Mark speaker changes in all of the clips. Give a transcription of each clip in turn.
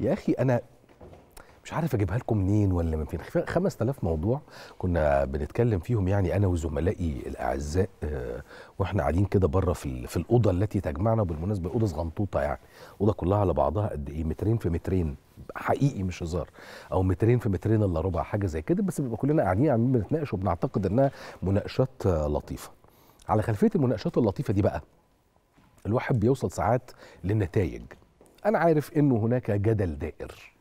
Speaker 1: يا اخي انا مش عارف اجيبها لكم منين ولا من فين 5000 موضوع كنا بنتكلم فيهم يعني انا وزملائي الاعزاء آه، واحنا قاعدين كده بره في في الاوضه التي تجمعنا وبالمناسبه اوضه صغنطوطه يعني اوضه كلها على بعضها قد ايه مترين في مترين حقيقي مش هزار او مترين في مترين الا ربع حاجه زي كده بس بنبقى كلنا قاعدين عم بنتناقش وبنعتقد انها مناقشات لطيفه على خلفيه المناقشات اللطيفه دي بقى الواحد بيوصل ساعات للنتائج أنا عارف أنه هناك جدل دائر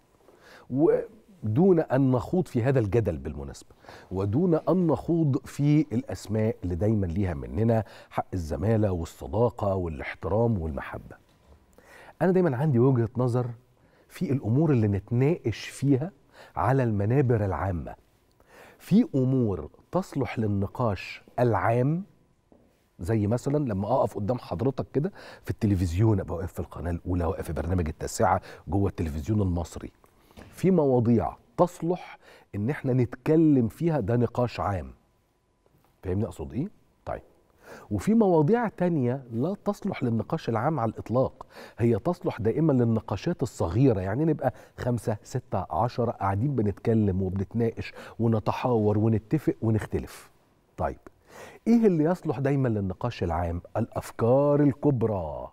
Speaker 1: ودون أن نخوض في هذا الجدل بالمناسبة ودون أن نخوض في الأسماء اللي دايما ليها مننا حق الزمالة والصداقة والاحترام والمحبة أنا دايما عندي وجهة نظر في الأمور اللي نتناقش فيها على المنابر العامة في أمور تصلح للنقاش العام زي مثلا لما اقف قدام حضرتك كده في التلفزيون ابقى واقف في القناه الاولى واقف في برنامج التاسعه جوه التلفزيون المصري في مواضيع تصلح ان احنا نتكلم فيها ده نقاش عام فاهمني اقصد ايه طيب وفي مواضيع تانية لا تصلح للنقاش العام على الإطلاق هي تصلح دائما للنقاشات الصغيرة يعني نبقى خمسة ستة عشرة قاعدين بنتكلم وبنتناقش ونتحاور ونتفق ونختلف طيب ايه اللي يصلح دايما للنقاش العام الافكار الكبرى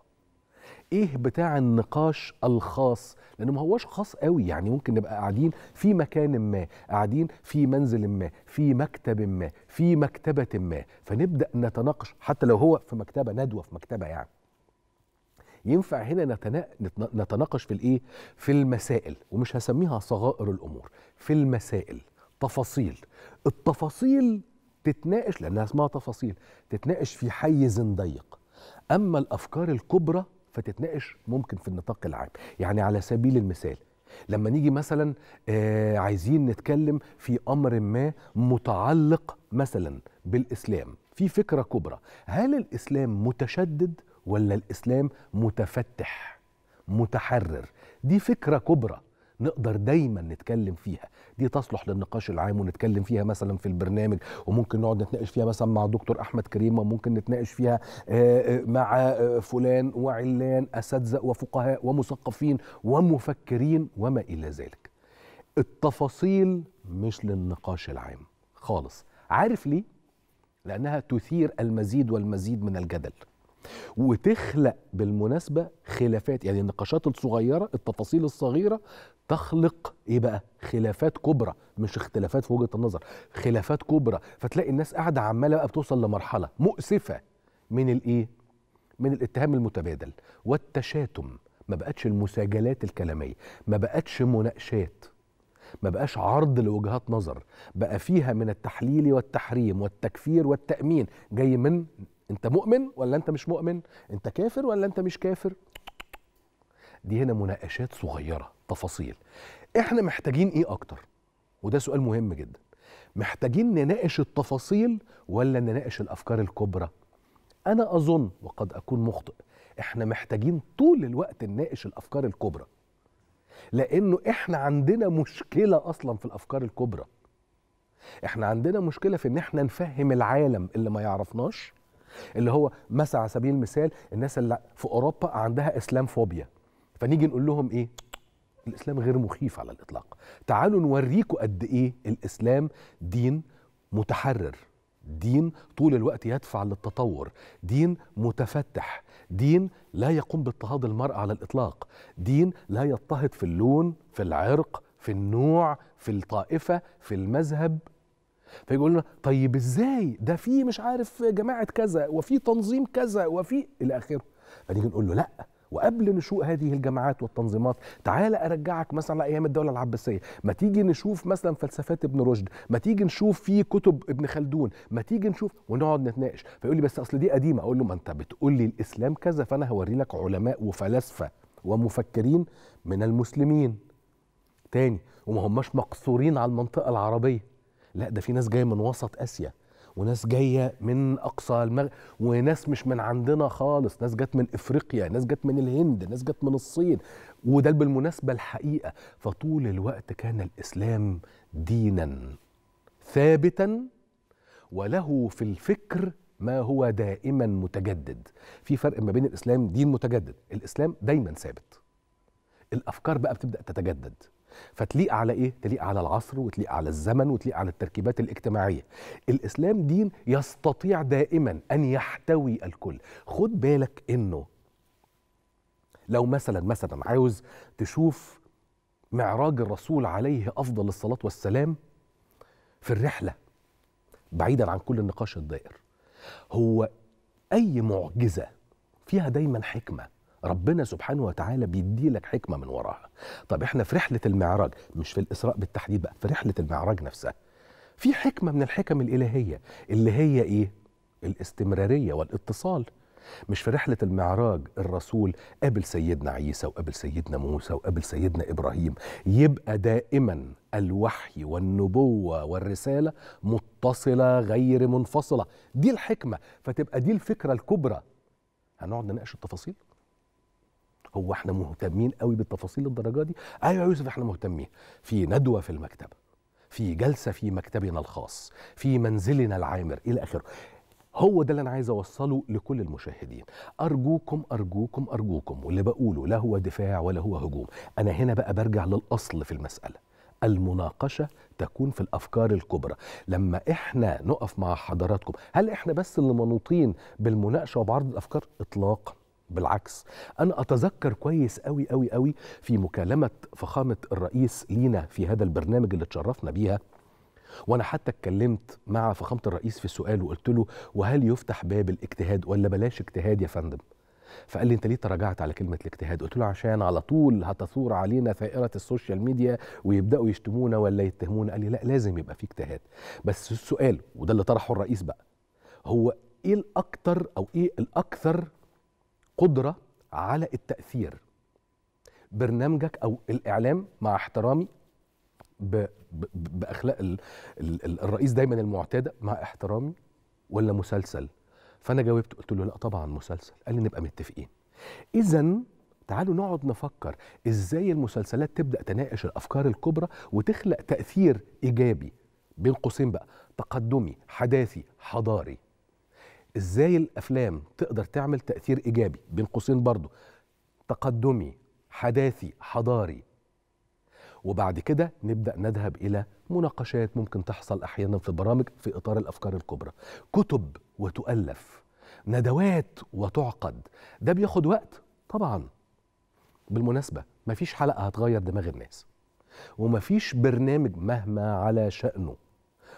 Speaker 1: ايه بتاع النقاش الخاص لانه ما هوش خاص قوي يعني ممكن نبقى قاعدين في مكان ما قاعدين في منزل ما في مكتب ما في مكتبه ما فنبدا نتناقش حتى لو هو في مكتبه ندوه في مكتبه يعني ينفع هنا نتناقش في الايه في المسائل ومش هسميها صغائر الامور في المسائل تفاصيل التفاصيل تتناقش لانها اسمها تفاصيل تتناقش في حيز ضيق اما الافكار الكبرى فتتناقش ممكن في النطاق العام يعني على سبيل المثال لما نيجي مثلا آه عايزين نتكلم في امر ما متعلق مثلا بالاسلام في فكره كبرى هل الاسلام متشدد ولا الاسلام متفتح متحرر دي فكره كبرى نقدر دايما نتكلم فيها دي تصلح للنقاش العام ونتكلم فيها مثلا في البرنامج وممكن نقعد نتناقش فيها مثلا مع دكتور احمد كريم وممكن نتناقش فيها آه، آه، مع آه، فلان وعلان اساتذه وفقهاء ومثقفين ومفكرين وما الى ذلك التفاصيل مش للنقاش العام خالص عارف ليه لانها تثير المزيد والمزيد من الجدل وتخلق بالمناسبه خلافات يعني النقاشات الصغيره التفاصيل الصغيره تخلق ايه بقى خلافات كبرى مش اختلافات في وجهه النظر خلافات كبرى فتلاقي الناس قاعده عماله بقى بتوصل لمرحله مؤسفه من الايه من الاتهام المتبادل والتشاتم ما بقتش المساجلات الكلاميه ما بقتش مناقشات ما بقاش عرض لوجهات نظر بقى فيها من التحليل والتحريم والتكفير والتامين جاي من انت مؤمن ولا انت مش مؤمن انت كافر ولا انت مش كافر دي هنا مناقشات صغيره تفاصيل احنا محتاجين ايه اكتر وده سؤال مهم جدا محتاجين نناقش التفاصيل ولا نناقش الافكار الكبرى انا اظن وقد اكون مخطئ احنا محتاجين طول الوقت نناقش الافكار الكبرى لانه احنا عندنا مشكله اصلا في الافكار الكبرى احنا عندنا مشكله في ان احنا نفهم العالم اللي ما يعرفناش اللي هو مثلا على سبيل المثال الناس اللي في اوروبا عندها اسلام فوبيا فنيجي نقول لهم ايه الاسلام غير مخيف على الاطلاق تعالوا نوريكم قد ايه الاسلام دين متحرر دين طول الوقت يدفع للتطور دين متفتح دين لا يقوم باضطهاد المرأة على الإطلاق دين لا يضطهد في اللون في العرق في النوع في الطائفة في المذهب فيقول لنا طيب ازاي ده في مش عارف جماعة كذا وفي تنظيم كذا وفي إلى آخره فنيجي نقول له لأ وقبل نشوء هذه الجماعات والتنظيمات تعال ارجعك مثلا لايام الدوله العباسيه ما تيجي نشوف مثلا فلسفات ابن رشد ما تيجي نشوف في كتب ابن خلدون ما تيجي نشوف ونقعد نتناقش فيقول لي بس اصل دي قديمه اقول له ما انت بتقول لي الاسلام كذا فانا هوري لك علماء وفلاسفه ومفكرين من المسلمين تاني وما هماش مقصورين على المنطقه العربيه لا ده في ناس جايه من وسط اسيا وناس جايه من اقصى المغرب وناس مش من عندنا خالص ناس جت من افريقيا ناس جت من الهند ناس جت من الصين وده بالمناسبه الحقيقه فطول الوقت كان الاسلام دينا ثابتا وله في الفكر ما هو دائما متجدد في فرق ما بين الاسلام دين متجدد الاسلام دايما ثابت الافكار بقى بتبدا تتجدد فتليق على ايه تليق على العصر وتليق على الزمن وتليق على التركيبات الاجتماعيه الاسلام دين يستطيع دائما ان يحتوي الكل خد بالك انه لو مثلا مثلا عاوز تشوف معراج الرسول عليه افضل الصلاه والسلام في الرحله بعيدا عن كل النقاش الدائر هو اي معجزه فيها دايما حكمه ربنا سبحانه وتعالى بيدي لك حكمه من وراها طب احنا في رحله المعراج مش في الاسراء بالتحديد بقى في رحله المعراج نفسها في حكمه من الحكم الالهيه اللي هي ايه الاستمراريه والاتصال مش في رحلة المعراج الرسول قابل سيدنا عيسى وقابل سيدنا موسى وقابل سيدنا إبراهيم يبقى دائما الوحي والنبوة والرسالة متصلة غير منفصلة دي الحكمة فتبقى دي الفكرة الكبرى هنقعد نناقش التفاصيل هو احنا مهتمين قوي بالتفاصيل للدرجه دي ايوه يا يوسف احنا مهتمين في ندوه في المكتبه في جلسه في مكتبنا الخاص في منزلنا العامر الى اخره هو ده اللي انا عايز اوصله لكل المشاهدين ارجوكم ارجوكم ارجوكم واللي بقوله لا هو دفاع ولا هو هجوم انا هنا بقى برجع للاصل في المساله المناقشه تكون في الافكار الكبرى لما احنا نقف مع حضراتكم هل احنا بس اللي منوطين بالمناقشه وبعرض الافكار اطلاقا بالعكس انا اتذكر كويس قوي قوي قوي في مكالمه فخامه الرئيس لينا في هذا البرنامج اللي اتشرفنا بيها وانا حتى اتكلمت مع فخامه الرئيس في السؤال وقلت له وهل يفتح باب الاجتهاد ولا بلاش اجتهاد يا فندم فقال لي انت ليه تراجعت على كلمه الاجتهاد قلت له عشان على طول هتثور علينا ثائره السوشيال ميديا ويبداوا يشتمونا ولا يتهمونا قال لي لا لازم يبقى في اجتهاد بس السؤال وده اللي طرحه الرئيس بقى هو ايه الاكثر او ايه الاكثر قدره على التاثير برنامجك او الاعلام مع احترامي ب... ب... باخلاق ال... ال... الرئيس دايما المعتاده مع احترامي ولا مسلسل فانا جاوبت قلت له لا طبعا مسلسل قال لي نبقى متفقين اذا تعالوا نقعد نفكر ازاي المسلسلات تبدا تناقش الافكار الكبرى وتخلق تاثير ايجابي بين قوسين بقى تقدمي حداثي حضاري ازاي الافلام تقدر تعمل تاثير ايجابي بين قوسين برضه تقدمي حداثي حضاري وبعد كده نبدا نذهب الى مناقشات ممكن تحصل احيانا في برامج في اطار الافكار الكبرى كتب وتؤلف ندوات وتعقد ده بياخد وقت طبعا بالمناسبه مفيش حلقه هتغير دماغ الناس ومفيش برنامج مهما على شانه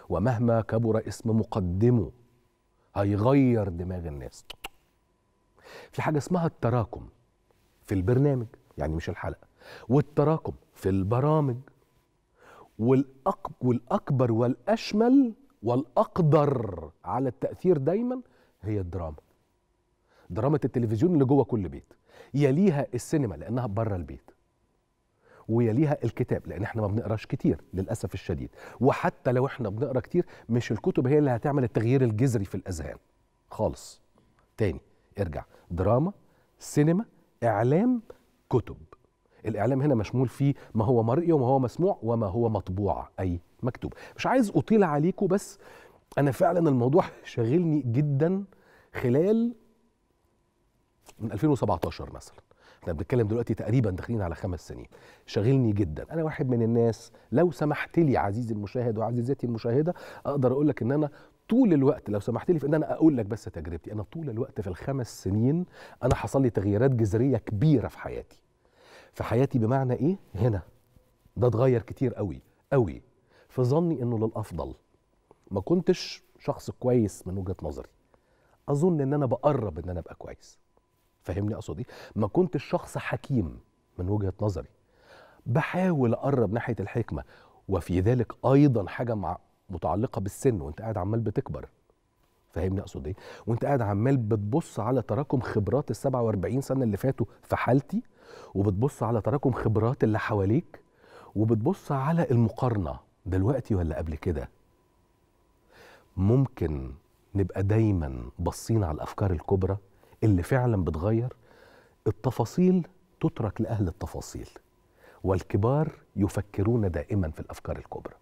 Speaker 1: ومهما كبر اسم مقدمه هيغير دماغ الناس في حاجه اسمها التراكم في البرنامج يعني مش الحلقه والتراكم في البرامج والأك... والاكبر والاشمل والاقدر على التاثير دايما هي الدراما دراما التلفزيون اللي جوه كل بيت يليها السينما لانها بره البيت ويليها الكتاب لان احنا ما بنقراش كتير للاسف الشديد وحتى لو احنا بنقرا كتير مش الكتب هي اللي هتعمل التغيير الجذري في الاذهان خالص تاني ارجع دراما سينما اعلام كتب الاعلام هنا مشمول فيه ما هو مرئي وما هو مسموع وما هو مطبوع اي مكتوب مش عايز اطيل عليكم بس انا فعلا الموضوع شاغلني جدا خلال من 2017 مثلا احنا بنتكلم دلوقتي تقريبا داخلين على خمس سنين شاغلني جدا انا واحد من الناس لو سمحت لي عزيزي المشاهد وعزيزتي المشاهده اقدر اقول لك ان انا طول الوقت لو سمحت لي في ان انا اقول لك بس تجربتي انا طول الوقت في الخمس سنين انا حصل لي تغييرات جذريه كبيره في حياتي في حياتي بمعنى ايه هنا ده اتغير كتير قوي قوي في ظني انه للافضل ما كنتش شخص كويس من وجهه نظري اظن ان انا بقرب ان انا ابقى كويس فهمني اقصد ايه ما كنتش شخص حكيم من وجهه نظري بحاول اقرب ناحيه الحكمه وفي ذلك ايضا حاجه مع متعلقه بالسن وانت قاعد عمال بتكبر فاهمني اقصد ايه وانت قاعد عمال بتبص على تراكم خبرات ال 47 سنه اللي فاتوا في حالتي وبتبص على تراكم خبرات اللي حواليك وبتبص على المقارنه دلوقتي ولا قبل كده ممكن نبقى دايما باصين على الافكار الكبرى اللي فعلا بتغير التفاصيل تترك لأهل التفاصيل والكبار يفكرون دائما في الأفكار الكبرى